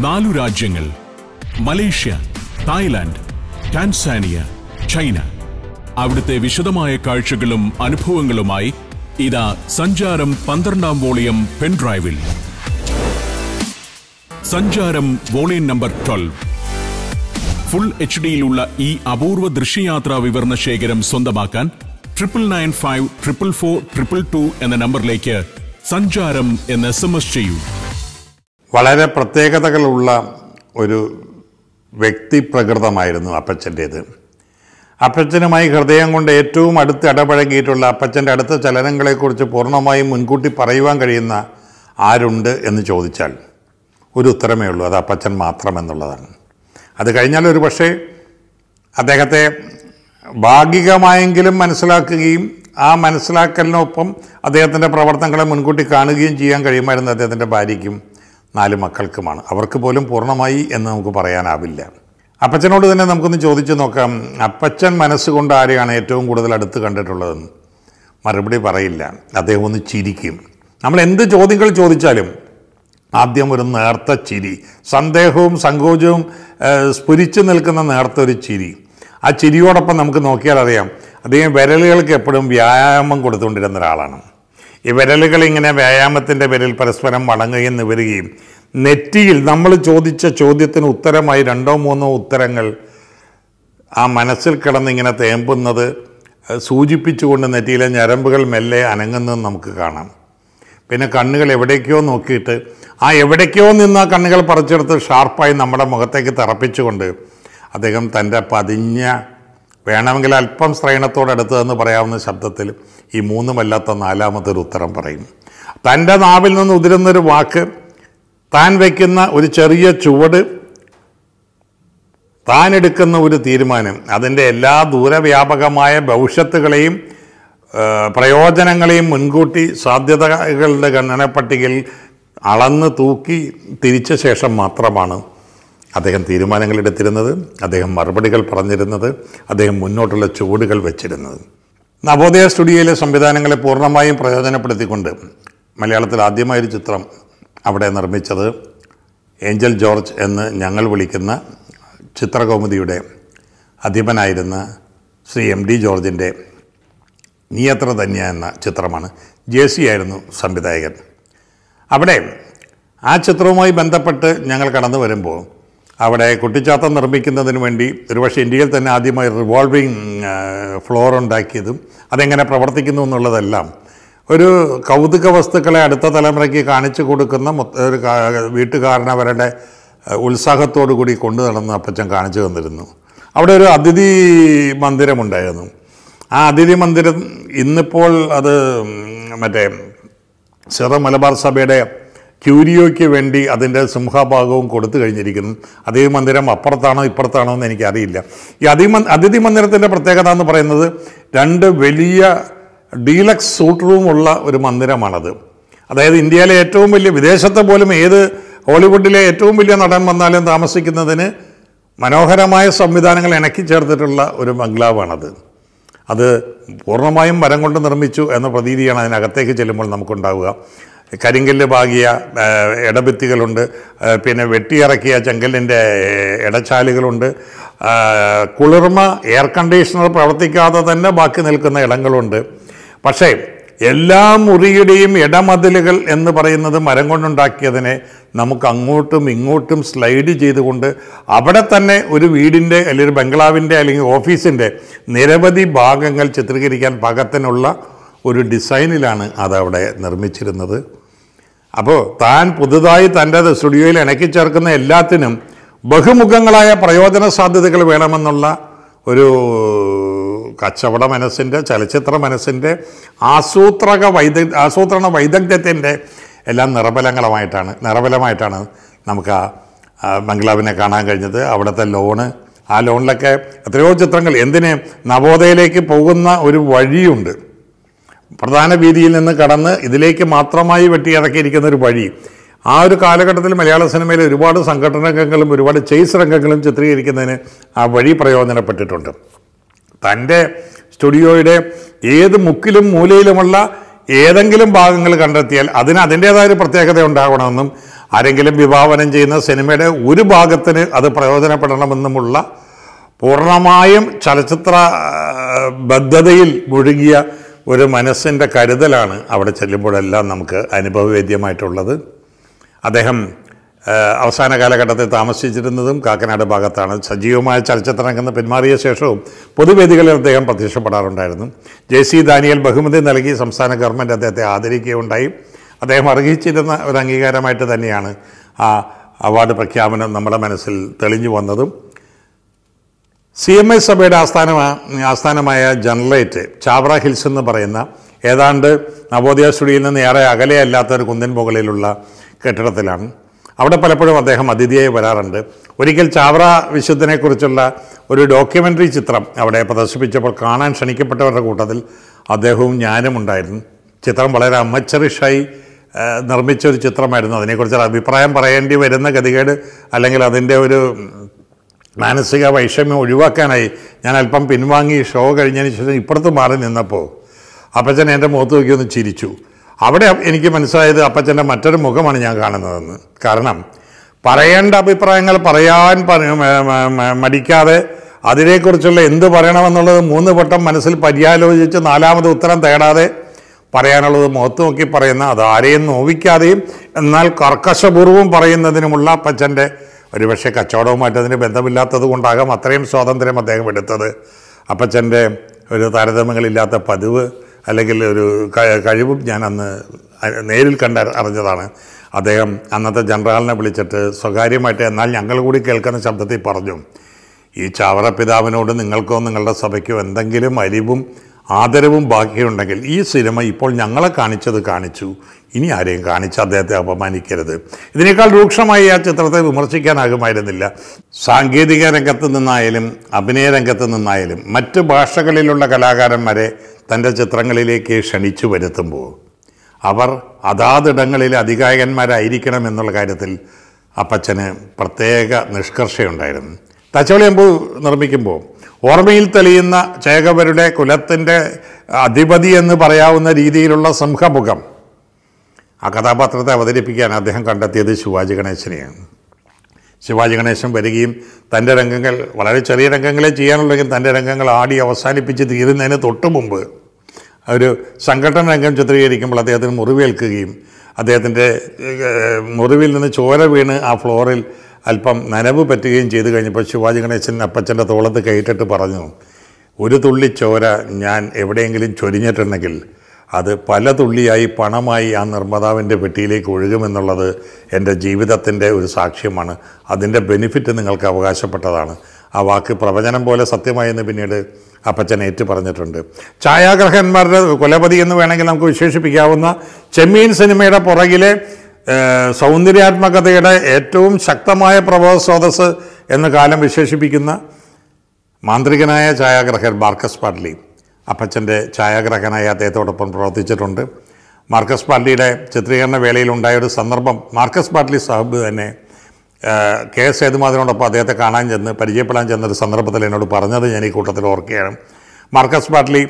നാലു രാജ്യങ്ങൾ മലേഷ്യ തായ്ലാന്റ് ടാൻസാനിയ ചൈന അവിടുത്തെ വിശദമായ കാഴ്ചകളും അനുഭവങ്ങളുമായി ഇതാ സഞ്ചാരം പന്ത്രണ്ടാം വോളിയം പെൻഡ്രൈവിൽ സഞ്ചാരം volume number twelve full H ഡിയിലുള്ള ഈ അപൂർവ ദൃശ്യയാത്രാ വിവരണ ശേഖരം സ്വന്തമാക്കാൻ triple nine five triple four triple two എന്ന നമ്പറിലേക്ക് സഞ്ചാരം എന്ന് എസ് എം എസ് ചെയ്യൂ വളരെ പ്രത്യേകതകളുള്ള ഒരു വ്യക്തിപ്രകൃതമായിരുന്നു അപ്പച്ചൻ്റേത് അപ്പച്ചനുമായി ഹൃദയം കൊണ്ട് ഏറ്റവും അടുത്ത് ഇടപഴകിയിട്ടുള്ള അപ്പച്ചൻ്റെ അടുത്ത ചലനങ്ങളെക്കുറിച്ച് പൂർണ്ണമായും മുൻകൂട്ടി പറയുവാൻ കഴിയുന്ന ആരുണ്ട് എന്ന് ചോദിച്ചാൽ ഒരു ഉത്തരമേ ഉള്ളൂ അത് അപ്പച്ചൻ മാത്രമെന്നുള്ളതാണ് അത് കഴിഞ്ഞാൽ ഒരു പക്ഷേ അദ്ദേഹത്തെ ഭാഗികമായെങ്കിലും മനസ്സിലാക്കുകയും ആ മനസ്സിലാക്കലിനൊപ്പം അദ്ദേഹത്തിൻ്റെ പ്രവർത്തനങ്ങളെ മുൻകൂട്ടി കാണുകയും ചെയ്യാൻ കഴിയുമായിരുന്നു അദ്ദേഹത്തിൻ്റെ ഭാര്യയ്ക്കും നാല് മക്കൾക്കുമാണ് അവർക്ക് പോലും പൂർണ്ണമായി എന്ന് നമുക്ക് പറയാനാവില്ല അപ്പച്ചനോട് തന്നെ നമുക്കൊന്ന് ചോദിച്ചു നോക്കാം അപ്പച്ചൻ മനസ്സുകൊണ്ട് ആരെയാണ് ഏറ്റവും കൂടുതൽ അടുത്ത് കണ്ടിട്ടുള്ളതെന്ന് മറുപടി പറയില്ല അദ്ദേഹം ഒന്ന് ചിരിക്കും നമ്മൾ എന്ത് ചോദ്യങ്ങൾ ചോദിച്ചാലും ആദ്യം ഒരു നേർത്ത ചിരി സന്ദേഹവും സങ്കോചവും സ്ഫുരിച്ചു നിൽക്കുന്ന നേർത്ത ഒരു ചിരി ആ ചിരിയോടൊപ്പം നമുക്ക് നോക്കിയാൽ അറിയാം അദ്ദേഹം വിരലുകൾക്ക് എപ്പോഴും വ്യായാമം കൊടുത്തുകൊണ്ടിരുന്ന ഒരാളാണ് ഈ വിരലുകൾ ഇങ്ങനെ വ്യായാമത്തിൻ്റെ പേരിൽ പരസ്പരം വണങ്ങുകയും നിവരുകയും നെറ്റിയിൽ നമ്മൾ ചോദിച്ച ചോദ്യത്തിന് ഉത്തരമായി രണ്ടോ മൂന്നോ ഉത്തരങ്ങൾ ആ മനസ്സിൽ കിടന്നിങ്ങനെ തേമ്പുന്നത് സൂചിപ്പിച്ചുകൊണ്ട് നെറ്റിയിലെ ഞരമ്പുകൾ മെല്ലെ അനങ്ങുന്നത് നമുക്ക് കാണാം പിന്നെ കണ്ണുകൾ എവിടേക്കോ നോക്കിയിട്ട് ആ എവിടേക്കോ നിന്ന് ആ കണ്ണുകൾ പറിച്ചെടുത്ത് ഷാർപ്പായി നമ്മുടെ മുഖത്തേക്ക് തറപ്പിച്ചുകൊണ്ട് അദ്ദേഹം തൻ്റെ പതിഞ്ഞ വേണമെങ്കിൽ അല്പം ശ്രയണത്തോടടുത്ത് എന്ന് പറയാവുന്ന ശബ്ദത്തിൽ ഈ മൂന്നുമല്ലാത്ത നാലാമതൊരു ഉത്തരം പറയും തൻ്റെ നാവിൽ നിന്ന് ഉതിരുന്നൊരു വാക്ക് താൻ വയ്ക്കുന്ന ഒരു ചെറിയ ചുവട് താൻ എടുക്കുന്ന ഒരു തീരുമാനം അതിൻ്റെ എല്ലാ ദൂരവ്യാപകമായ ഭവിഷ്യത്തുകളെയും പ്രയോജനങ്ങളെയും മുൻകൂട്ടി സാധ്യതകളുടെ ഗണനപ്പട്ടികയിൽ അളന്ന് തൂക്കി തിരിച്ച ശേഷം മാത്രമാണ് അദ്ദേഹം തീരുമാനങ്ങൾ എടുത്തിരുന്നത് അദ്ദേഹം മറുപടികൾ പറഞ്ഞിരുന്നത് അദ്ദേഹം മുന്നോട്ടുള്ള ചുവടുകൾ വെച്ചിരുന്നത് നവോദയ സ്റ്റുഡിയോയിലെ സംവിധാനങ്ങളെ പൂർണ്ണമായും പ്രയോജനപ്പെടുത്തിക്കൊണ്ട് മലയാളത്തിൽ ആദ്യമായൊരു ചിത്രം അവിടെ നിർമ്മിച്ചത് ഏഞ്ചൽ ജോർജ് എന്ന് ഞങ്ങൾ വിളിക്കുന്ന ചിത്രകൗമുദിയുടെ അധിപനായിരുന്ന ശ്രീ എം ഡി ജോർജിൻ്റെ നിയത്ര ധന്യ എന്ന ചിത്രമാണ് ജെ സി ആയിരുന്നു സംവിധായകൻ അവിടെ ആ ചിത്രവുമായി ബന്ധപ്പെട്ട് ഞങ്ങൾ കടന്നു വരുമ്പോൾ അവിടെ കുട്ടിച്ചാത്തം നിർമ്മിക്കുന്നതിന് വേണ്ടി ഒരുപക്ഷെ ഇന്ത്യയിൽ തന്നെ ആദ്യമായി റിവോൾവിങ് ഫ്ലോർ ഉണ്ടാക്കിയതും അതെങ്ങനെ പ്രവർത്തിക്കുന്നു എന്നുള്ളതെല്ലാം ഒരു കൗതുക വസ്തുക്കളെ അടുത്ത തലമുറയ്ക്ക് കാണിച്ചു കൊടുക്കുന്ന ഒരു വീട്ടുകാരൻ അവരുടെ ഉത്സാഹത്തോടു കൂടി കൊണ്ടു നടന്ന് അപ്പച്ചൻ കാണിച്ചു തന്നിരുന്നു അവിടെ ഒരു അതിഥി മന്ദിരമുണ്ടായിരുന്നു ആ അതിഥി മന്ദിരം ഇന്നിപ്പോൾ അത് മറ്റേ സിറ മലബാർ സഭയുടെ ക്യൂരിയോയ്ക്ക് വേണ്ടി അതിൻ്റെ സിംഹഭാഗവും കൊടുത്തു കഴിഞ്ഞിരിക്കുന്നു അതേ മന്ദിരം അപ്പുറത്താണോ ഇപ്പുറത്താണോ എന്ന് എനിക്കറിയില്ല ഈ അതി അതിഥി മന്ദിരത്തിൻ്റെ പ്രത്യേകത എന്ന് പറയുന്നത് രണ്ട് വലിയ ഡീലക്സ് സൂട്ട് റൂമുള്ള ഒരു മന്ദിരമാണത് അതായത് ഇന്ത്യയിലെ ഏറ്റവും വലിയ വിദേശത്തെ പോലും ഏത് ഹോളിവുഡിലെ ഏറ്റവും വലിയ നടൻ വന്നാലും താമസിക്കുന്നതിന് മനോഹരമായ സംവിധാനങ്ങൾ ഇണക്കി ചേർത്തിട്ടുള്ള ഒരു ബംഗ്ലാവാണത് അത് പൂർണ്ണമായും മരം കൊണ്ട് നിർമ്മിച്ചു എന്ന പ്രതീതിയാണ് അതിനകത്തേക്ക് ചെല്ലുമ്പോൾ നമുക്കുണ്ടാവുക കരിങ്കല്ല് പാകിയ ഇടഭിത്തികളുണ്ട് പിന്നെ വെട്ടിയിറക്കിയ ചെങ്കല്ലിൻ്റെ ഇടച്ചാലുകളുണ്ട് കുളിർമ എയർ കണ്ടീഷണർ പ്രവർത്തിക്കാതെ തന്നെ ബാക്കി നിൽക്കുന്ന ഇടങ്ങളുണ്ട് പക്ഷേ എല്ലാ മുറിയുടെയും ഇടമതിലുകൾ എന്ന് പറയുന്നത് മരം കൊണ്ടുണ്ടാക്കിയതിനെ നമുക്ക് അങ്ങോട്ടും ഇങ്ങോട്ടും സ്ലൈഡ് ചെയ്തുകൊണ്ട് അവിടെ തന്നെ ഒരു വീടിൻ്റെ അല്ലെങ്കിൽ ഒരു ബംഗ്ലാവിൻ്റെ അല്ലെങ്കിൽ ഓഫീസിൻ്റെ നിരവധി ഭാഗങ്ങൾ ചിത്രീകരിക്കാൻ പാകത്തിനുള്ള ഒരു ഡിസൈനിലാണ് അതവിടെ നിർമ്മിച്ചിരുന്നത് അപ്പോൾ താൻ പുതുതായി തൻ്റെ സ്റ്റുഡിയോയിൽ ഇണക്കി ചേർക്കുന്ന എല്ലാത്തിനും ബഹുമുഖങ്ങളായ പ്രയോജന സാധ്യതകൾ വേണമെന്നുള്ള ഒരു കച്ചവട മനസ്സിൻ്റെ ചലച്ചിത്ര മനസ്സിൻ്റെ ആസൂത്രക വൈദ ആസൂത്രണ വൈദഗ്ധ്യത്തിൻ്റെ എല്ലാം നിറബലങ്ങളുമായിട്ടാണ് നിറബലമായിട്ടാണ് നമുക്ക് ആ ബംഗ്ലാവിനെ കാണാൻ കഴിഞ്ഞത് അവിടുത്തെ ലോണ് ആ ലോണിലൊക്കെ എത്രയോ ചിത്രങ്ങൾ എന്തിന് നവോദയയിലേക്ക് പോകുന്ന ഒരു വഴിയുണ്ട് പ്രധാന വീതിയിൽ നിന്ന് കടന്ന് ഇതിലേക്ക് മാത്രമായി വെട്ടിയിറക്കിയിരിക്കുന്ന ഒരു വഴി ആ ഒരു കാലഘട്ടത്തിൽ മലയാള സിനിമയിൽ ഒരുപാട് സംഘടന രംഗങ്ങളും ഒരുപാട് ചെയ്സ് രംഗങ്ങളും ചിത്രീകരിക്കുന്നതിന് ആ വഴി പ്രയോജനപ്പെട്ടിട്ടുണ്ട് തൻ്റെ സ്റ്റുഡിയോയുടെ ഏത് മുക്കിലും മൂലയിലുമുള്ള ഏതെങ്കിലും ഭാഗങ്ങൾ കണ്ടെത്തിയാൽ അതിന് അതിൻ്റേതായ ഒരു പ്രത്യേകത ഉണ്ടാകണമെന്നും ആരെങ്കിലും വിഭാവനം ചെയ്യുന്ന സിനിമയുടെ ഒരു ഭാഗത്തിന് അത് പ്രയോജനപ്പെടണമെന്നുമുള്ള പൂർണ്ണമായും ചലച്ചിത്ര ബദ്ധതയിൽ മുഴുകിയ ഒരു മനസ്സിൻ്റെ കരുതലാണ് അവിടെ ചെല്ലുമ്പോഴെല്ലാം നമുക്ക് അനുഭവവേദ്യമായിട്ടുള്ളത് അദ്ദേഹം അവസാന കാലഘട്ടത്തിൽ താമസിച്ചിരുന്നതും കാക്കനാട് ഭാഗത്താണ് സജീവമായ ചലച്ചിത്ര രംഗത്ത് പിന്മാറിയ ശേഷവും പൊതുവേദികളിൽ അദ്ദേഹം പ്രത്യക്ഷപ്പെടാറുണ്ടായിരുന്നു ജെ സി ദാനിയൽ ബഹുമതി നൽകി സംസ്ഥാന ഗവൺമെൻറ് അദ്ദേഹത്തെ ആദരിക്കുകയുണ്ടായി അദ്ദേഹം അർഹിച്ചിരുന്ന ഒരു അംഗീകാരമായിട്ട് തന്നെയാണ് ആ അവാർഡ് പ്രഖ്യാപനം നമ്മുടെ മനസ്സിൽ തെളിഞ്ഞു വന്നതും സി എം ഐ സഭയുടെ ആസ്ഥാന ആസ്ഥാനമായ ജനറലേറ്റ് ചാവറ ഹിൽസ് എന്ന് പറയുന്ന ഏതാണ്ട് നവോദയ സ്റ്റുഡിയോയിൽ നിന്ന് ഏറെ അകലെയല്ലാത്ത ഒരു കുന്തൻ മുകളിലുള്ള കെട്ടിടത്തിലാണ് അവിടെ പലപ്പോഴും അദ്ദേഹം അതിഥിയായി വരാറുണ്ട് ഒരിക്കൽ ചാവറ വിശുദ്ധനെക്കുറിച്ചുള്ള ഒരു ഡോക്യുമെൻ്ററി ചിത്രം അവിടെ പ്രദർശിപ്പിച്ചപ്പോൾ കാണാൻ ക്ഷണിക്കപ്പെട്ടവരുടെ കൂട്ടത്തിൽ അദ്ദേഹവും ഞാനും ഉണ്ടായിരുന്നു ചിത്രം വളരെ അമച്ചറിഷായി നിർമ്മിച്ച ഒരു ചിത്രമായിരുന്നു അതിനെക്കുറിച്ച് അഭിപ്രായം പറയേണ്ടി വരുന്ന ഗതികേട് അല്ലെങ്കിൽ അതിൻ്റെ ഒരു മാനസിക വൈഷമ്യം ഒഴിവാക്കാനായി ഞാൻ അല്പം പിൻവാങ്ങി ഷോ കഴിഞ്ഞതിന് ശേഷം ഇപ്പുറത്ത് മാറി നിന്നപ്പോൾ അപ്പച്ചൻ എൻ്റെ മുഖത്ത് നോക്കി ഒന്ന് ചിരിച്ചു അവിടെ എനിക്ക് മനസ്സിലായത് അപ്പച്ചൻ്റെ മറ്റൊരു മുഖമാണ് ഞാൻ കാണുന്നതെന്ന് കാരണം പറയേണ്ട അഭിപ്രായങ്ങൾ പറയാൻ മടിക്കാതെ അതിനെക്കുറിച്ചുള്ള എന്ത് പറയണമെന്നുള്ളത് മൂന്ന് വട്ടം മനസ്സിൽ പര്യാലോചിച്ച് നാലാമത് ഉത്തരം തേടാതെ പറയാനുള്ളത് മുഖത്ത് നോക്കി പറയുന്ന അത് ആരെയും നോവിക്കാതെയും എന്നാൽ കർക്കശപൂർവ്വം പറയുന്നതിനുമുള്ള അപ്പച്ചൻ്റെ ഒരുപക്ഷെ കച്ചവടവുമായിട്ട് അതിന് ബന്ധമില്ലാത്തത് കൊണ്ടാകാം അത്രയും സ്വാതന്ത്ര്യം അദ്ദേഹം എടുത്തത് അപ്പച്ചൻ്റെ ഒരു താരതമ്യങ്ങളില്ലാത്ത പതിവ് അല്ലെങ്കിൽ ഒരു കഴിവും ഞാൻ അന്ന് നേരിൽ കണ്ട അറിഞ്ഞതാണ് അദ്ദേഹം അന്നത്തെ ജനറാലിനെ വിളിച്ചിട്ട് സ്വകാര്യമായിട്ട് എന്നാൽ ഞങ്ങൾ കൂടി കേൾക്കുന്ന ശബ്ദത്തിൽ പറഞ്ഞു ഈ ചാവറ പിതാവിനോട് നിങ്ങൾക്കോ നിങ്ങളുടെ സഭയ്ക്കോ എന്തെങ്കിലും അരിവും ആദരവും ബാക്കിയുണ്ടെങ്കിൽ ഈ സിനിമ ഇപ്പോൾ ഞങ്ങളെ കാണിച്ചത് കാണിച്ചു ഇനി ആരെയും കാണിച്ച് അദ്ദേഹത്തെ അപമാനിക്കരുത് ഇതിനേക്കാൾ രൂക്ഷമായി ആ ചിത്രത്തെ വിമർശിക്കാനാകുമായിരുന്നില്ല സാങ്കേതിക രംഗത്ത് നിന്നായാലും അഭിനയ രംഗത്ത് നിന്നായാലും മറ്റ് ഭാഷകളിലുള്ള കലാകാരന്മാരെ തൻ്റെ ചിത്രങ്ങളിലേക്ക് ക്ഷണിച്ചു വരുത്തുമ്പോൾ അവർ അതാതിടങ്ങളിലെ അധികായകന്മാരായിരിക്കണം എന്നുള്ള കാര്യത്തിൽ അപ്പച്ചന് പ്രത്യേക നിഷ്കർഷയുണ്ടായിരുന്നു തച്ചവളിയമ്പ് നിർമ്മിക്കുമ്പോൾ ഓർമ്മയിൽ തെളിയുന്ന ചേകവരുടെ കുലത്തിൻ്റെ അധിപതി എന്ന് പറയാവുന്ന രീതിയിലുള്ള സിംഹമുഖം ആ കഥാപാത്രത്തെ അവതരിപ്പിക്കാൻ അദ്ദേഹം കണ്ടെത്തിയത് ശിവാജി ഗണേശനെയാണ് ശിവാജി ഗണേശൻ വരികയും തൻ്റെ രംഗങ്ങൾ വളരെ ചെറിയ രംഗങ്ങളെ ചെയ്യാനുള്ളെങ്കിൽ തൻ്റെ രംഗങ്ങൾ ആടി അവസാനിപ്പിച്ച് തീരുന്നതിന് തൊട്ടു മുമ്പ് ഒരു സംഘടന രംഗം ചിത്രീകരിക്കുമ്പോൾ അദ്ദേഹത്തിന് മുറിവേൽക്കുകയും അദ്ദേഹത്തിൻ്റെ മുറിവിൽ നിന്ന് ചോര വീണ് ആ ഫ്ലോറിൽ അല്പം നനവ് പറ്റുകയും ചെയ്തു കഴിഞ്ഞപ്പോൾ ശിവാജി ഗണേശൻ അപ്പച്ചൻ്റെ തോളത്ത് കയറ്റിട്ട് പറഞ്ഞു ഒരു തുള്ളി ചോര ഞാൻ എവിടെയെങ്കിലും ചൊരിഞ്ഞിട്ടുണ്ടെങ്കിൽ അത് പല തുള്ളിയായി പണമായി ആ നിർമ്മാതാവിൻ്റെ പെട്ടിയിലേക്ക് ഒഴുകുമെന്നുള്ളത് എൻ്റെ ജീവിതത്തിൻ്റെ ഒരു സാക്ഷ്യമാണ് അതിൻ്റെ ബെനിഫിറ്റ് നിങ്ങൾക്ക് അവകാശപ്പെട്ടതാണ് ആ വാക്ക് പ്രവചനം പോലെ സത്യമായെന്ന് പിന്നീട് അപ്പച്ചൻ ഏറ്റു പറഞ്ഞിട്ടുണ്ട് ഛായാഗ്രഹന്മാരുടെ കൊലപതി എന്ന് വേണമെങ്കിൽ നമുക്ക് വിശേഷിപ്പിക്കാവുന്ന ചെമ്മീൻ സിനിമയുടെ പുറകിലെ സൗന്ദര്യാത്മകതയുടെ ഏറ്റവും ശക്തമായ പ്രഭവ സ്രോതസ് എന്ന് കാലം വിശേഷിപ്പിക്കുന്ന മാന്ത്രികനായ ഛായാഗ്രഹൻ മാർക്കസ് പാർലി അപ്പച്ചൻ്റെ ഛായാഗ്രഹനായി അദ്ദേഹത്തോടൊപ്പം പ്രവർത്തിച്ചിട്ടുണ്ട് മാർക്കസ് പാർട്ടിയുടെ ചിത്രീകരണ വേളയിലുണ്ടായ ഒരു സന്ദർഭം മാർക്കസ് പാർട്ടി സാഹിബ് തന്നെ കെ എസ് സേതുമാതിനോടൊപ്പം അദ്ദേഹത്തെ കാണാൻ ചെന്ന് പരിചയപ്പെടാൻ ചെന്നൊരു സന്ദർഭത്തിൽ എന്നോട് പറഞ്ഞത് ഞാൻ ഈ കൂട്ടത്തിൽ ഓർക്കുകയാണ് മാർക്കസ് പാർട്ടി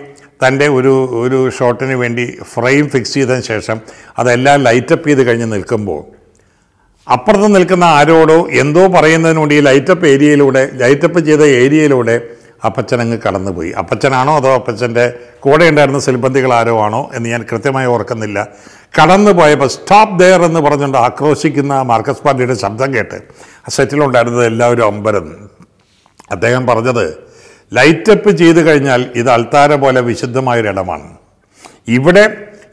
തൻ്റെ ഒരു ഒരു ഷോട്ടിന് വേണ്ടി ഫ്രെയിം ഫിക്സ് ചെയ്തതിന് ശേഷം അതെല്ലാം ലൈറ്റപ്പ് ചെയ്ത് കഴിഞ്ഞ് നിൽക്കുമ്പോൾ അപ്പുറത്ത് നിൽക്കുന്ന ആരോടോ എന്തോ പറയുന്നതിനോട് ഈ ലൈറ്റപ്പ് ഏരിയയിലൂടെ ലൈറ്റപ്പ് ചെയ്ത ഏരിയയിലൂടെ അപ്പച്ചൻ അങ്ങ് കടന്നുപോയി അപ്പച്ചനാണോ അതോ അപ്പച്ചൻ്റെ കൂടെ ഉണ്ടായിരുന്ന സിൽബന്ധികൾ ആരോ ആണോ എന്ന് ഞാൻ കൃത്യമായി ഓർക്കുന്നില്ല കടന്നു പോയപ്പോൾ സ്റ്റോപ്പ് ദെയർ എന്ന് പറഞ്ഞുകൊണ്ട് ആക്രോശിക്കുന്ന മാർക്കസ് പാർട്ടിയുടെ ശബ്ദം കേട്ട് സെറ്റിലുണ്ടായിരുന്നത് എല്ലാവരും അമ്പരം അദ്ദേഹം പറഞ്ഞത് ലൈറ്റപ്പ് ചെയ്ത് കഴിഞ്ഞാൽ ഇത് അൽത്താര പോലെ വിശുദ്ധമായൊരിടമാണ് ഇവിടെ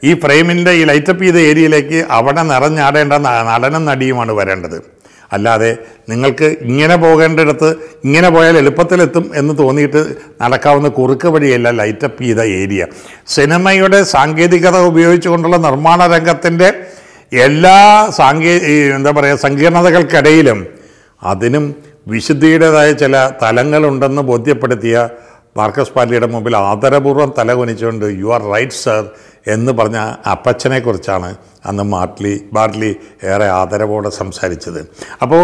ഈ ഫ്രെയിമിൻ്റെ ഈ ലൈറ്റപ്പ് ചെയ്ത ഏരിയയിലേക്ക് അവിടെ നിറഞ്ഞാടേണ്ട നടനം നടിയുമാണ് വരേണ്ടത് അല്ലാതെ നിങ്ങൾക്ക് ഇങ്ങനെ പോകേണ്ടിടത്ത് ഇങ്ങനെ പോയാൽ എളുപ്പത്തിലെത്തും എന്ന് തോന്നിയിട്ട് നടക്കാവുന്ന കുറുക്ക് വഴിയല്ല ലൈറ്റപ്പ് ചെയ്ത ഏരിയ സിനിമയുടെ സാങ്കേതികത ഉപയോഗിച്ചുകൊണ്ടുള്ള നിർമ്മാണ രംഗത്തിൻ്റെ എല്ലാ സാങ്കേ എന്താ പറയുക സങ്കീർണതകൾക്കിടയിലും അതിനും വിശുദ്ധിയുടേതായ ചില തലങ്ങളുണ്ടെന്ന് ബോധ്യപ്പെടുത്തിയ മാർക്കസ് പാലിയുടെ മുമ്പിൽ ആദരപൂർവ്വം തലകുനിച്ചുകൊണ്ട് യു ആർ റൈറ്റ് സർ എന്ന് പറഞ്ഞ അപ്പച്ചനെക്കുറിച്ചാണ് അന്ന് മാർട്ട്ലി ബാർട്ട്ലി ഏറെ ആദരവോടെ സംസാരിച്ചത് അപ്പോൾ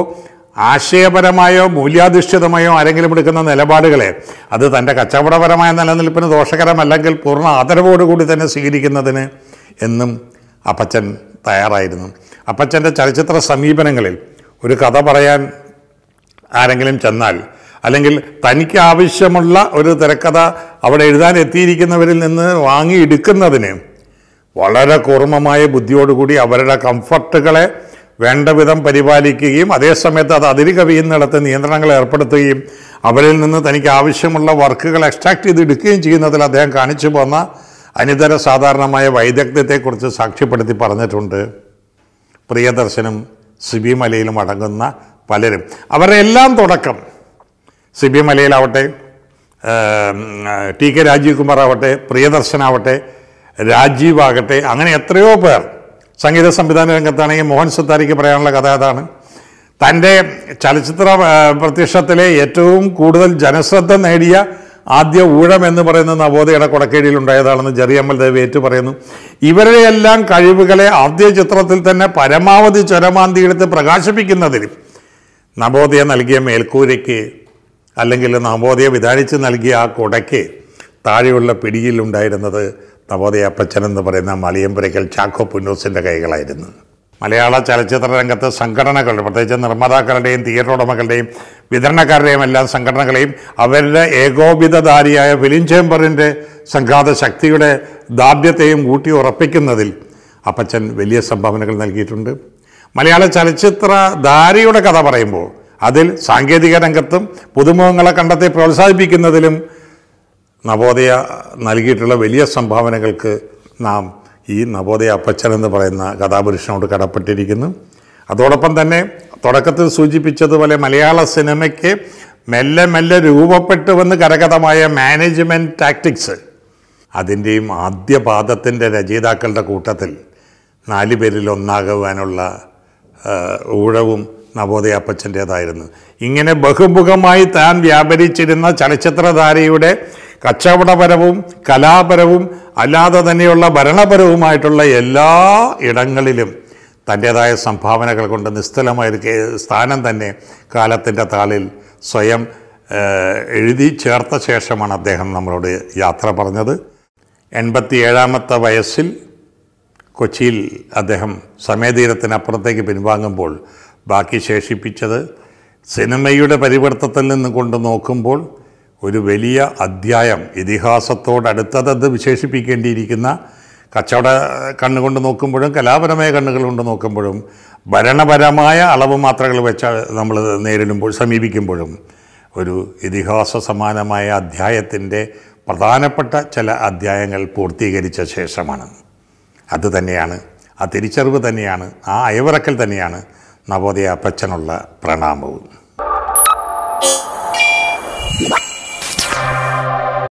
ആശയപരമായോ മൂല്യാധിഷ്ഠിതമായോ ആരെങ്കിലും എടുക്കുന്ന നിലപാടുകളെ അത് തൻ്റെ കച്ചവടപരമായ നിലനിൽപ്പിന് ദോഷകരമല്ലെങ്കിൽ പൂർണ്ണ ആദരവോടുകൂടി തന്നെ സ്വീകരിക്കുന്നതിന് എന്നും അപ്പച്ചൻ തയ്യാറായിരുന്നു അപ്പച്ചൻ്റെ ചലച്ചിത്ര സമീപനങ്ങളിൽ ഒരു കഥ പറയാൻ ആരെങ്കിലും ചെന്നാൽ അല്ലെങ്കിൽ തനിക്ക് ആവശ്യമുള്ള ഒരു തിരക്കഥ അവിടെ എഴുതാൻ എത്തിയിരിക്കുന്നവരിൽ നിന്ന് വാങ്ങിയെടുക്കുന്നതിന് വളരെ കൂർമ്മമായ ബുദ്ധിയോടുകൂടി അവരുടെ കംഫർട്ടുകളെ വേണ്ട വിധം പരിപാലിക്കുകയും അതേസമയത്ത് അത് അതിരി കവിയുന്നിടത്ത് നിയന്ത്രണങ്ങൾ ഏർപ്പെടുത്തുകയും അവരിൽ നിന്ന് തനിക്ക് ആവശ്യമുള്ള വർക്കുകൾ എക്സ്ട്രാക്ട് ചെയ്തെടുക്കുകയും ചെയ്യുന്നതിൽ അദ്ദേഹം കാണിച്ചു പോന്ന അനിതര സാധാരണമായ വൈദഗ്ധ്യത്തെക്കുറിച്ച് സാക്ഷ്യപ്പെടുത്തി പറഞ്ഞിട്ടുണ്ട് പ്രിയദർശനും സിബിമലയിലും അടങ്ങുന്ന പലരും അവരുടെ എല്ലാം തുടക്കം സി ബി മലയിലാവട്ടെ ടി കെ രാജീവ് കുമാർ ആവട്ടെ പ്രിയദർശനാവട്ടെ രാജീവ് ആകട്ടെ അങ്ങനെ എത്രയോ പേർ സംഗീത സംവിധാന രംഗത്താണെങ്കിൽ മോഹൻ സത്താരിക്ക് പറയാനുള്ള കഥ അതാണ് തൻ്റെ ചലച്ചിത്ര പ്രത്യക്ഷത്തിലെ ഏറ്റവും കൂടുതൽ ജനശ്രദ്ധ നേടിയ ആദ്യ ഊഴം എന്ന് പറയുന്ന നവോദയുടെ കൊടക്കേടിയിൽ ഉണ്ടായതാണെന്ന് അമ്മൽ ദേവി ഏറ്റു പറയുന്നു ഇവരുടെയെല്ലാം കഴിവുകളെ ആദ്യ ചിത്രത്തിൽ തന്നെ പരമാവധി ചൊരമാന്തിയെടുത്ത് പ്രകാശിപ്പിക്കുന്നതിൽ നവോദയ നൽകിയ മേൽക്കൂരയ്ക്ക് അല്ലെങ്കിൽ നവോദയ വിതാഴിച്ച് നൽകിയ ആ കുടയ്ക്ക് താഴെയുള്ള പിടിയിലുണ്ടായിരുന്നത് നവോദയ അപ്പച്ചൻ എന്ന് പറയുന്ന മലയമ്പുരയ്ക്കൽ ചാക്കോ പുന്നൂസിൻ്റെ കൈകളായിരുന്നു മലയാള ചലച്ചിത്ര രംഗത്ത് സംഘടനകൾ പ്രത്യേകിച്ച് നിർമ്മാതാക്കളുടെയും തിയേറ്റർ ഉടമകളുടെയും വിതരണക്കാരുടെയും എല്ലാം സംഘടനകളെയും അവരുടെ ഏകോപിതധാരിയായ ഫിലിം ചേംബറിൻ്റെ സംഘാത ശക്തിയുടെ ദാർഢ്യത്തെയും കൂട്ടി ഉറപ്പിക്കുന്നതിൽ അപ്പച്ചൻ വലിയ സംഭാവനകൾ നൽകിയിട്ടുണ്ട് മലയാള ചലച്ചിത്ര ധാരയുടെ കഥ പറയുമ്പോൾ അതിൽ സാങ്കേതിക രംഗത്തും പുതുമുഖങ്ങളെ കണ്ടെത്തി പ്രോത്സാഹിപ്പിക്കുന്നതിലും നവോദയ നൽകിയിട്ടുള്ള വലിയ സംഭാവനകൾക്ക് നാം ഈ നവോദയ അപ്പച്ചൻ എന്ന് പറയുന്ന കഥാപുരുഷനോട് കടപ്പെട്ടിരിക്കുന്നു അതോടൊപ്പം തന്നെ തുടക്കത്തിൽ സൂചിപ്പിച്ചതുപോലെ മലയാള സിനിമയ്ക്ക് മെല്ലെ മെല്ലെ രൂപപ്പെട്ടു വന്ന് കരകഥമായ മാനേജ്മെൻറ്റ് ടാക്ടിക്സ് അതിൻ്റെയും ആദ്യപാദത്തിൻ്റെ രചയിതാക്കളുടെ കൂട്ടത്തിൽ നാല് പേരിൽ ഒന്നാകുവാനുള്ള ഊഴവും നവോദയ അപ്പച്ചൻ്റേതായിരുന്നു ഇങ്ങനെ ബഹുമുഖമായി താൻ വ്യാപരിച്ചിരുന്ന ചലച്ചിത്രധാരയുടെ കച്ചവടപരവും കലാപരവും അല്ലാതെ തന്നെയുള്ള ഭരണപരവുമായിട്ടുള്ള എല്ലാ ഇടങ്ങളിലും തൻ്റേതായ സംഭാവനകൾ കൊണ്ട് നിസ്തുലമായിരിക്കെ സ്ഥാനം തന്നെ കാലത്തിൻ്റെ താളിൽ സ്വയം എഴുതി ചേർത്ത ശേഷമാണ് അദ്ദേഹം നമ്മളോട് യാത്ര പറഞ്ഞത് എൺപത്തി ഏഴാമത്തെ വയസ്സിൽ കൊച്ചിയിൽ അദ്ദേഹം സമയതീരത്തിനപ്പുറത്തേക്ക് പിൻവാങ്ങുമ്പോൾ ബാക്കി ശേഷിപ്പിച്ചത് സിനിമയുടെ പരിവർത്തനത്തിൽ നിന്ന് കൊണ്ട് നോക്കുമ്പോൾ ഒരു വലിയ അധ്യായം ഇതിഹാസത്തോടടുത്തത് വിശേഷിപ്പിക്കേണ്ടിയിരിക്കുന്ന കച്ചവട കണ്ണുകൊണ്ട് നോക്കുമ്പോഴും കലാപരമായ കണ്ണുകൾ കൊണ്ട് നോക്കുമ്പോഴും ഭരണപരമായ അളവ് മാത്രകൾ വെച്ച നമ്മൾ നേരിടുമ്പോൾ സമീപിക്കുമ്പോഴും ഒരു ഇതിഹാസ സമാനമായ അധ്യായത്തിൻ്റെ പ്രധാനപ്പെട്ട ചില അധ്യായങ്ങൾ പൂർത്തീകരിച്ച ശേഷമാണ് അത് തന്നെയാണ് ആ തിരിച്ചറിവ് തന്നെയാണ് ആ അയവിറക്കൽ തന്നെയാണ് നവോദയ അപ്പച്ചനുള്ള പ്രണാമവും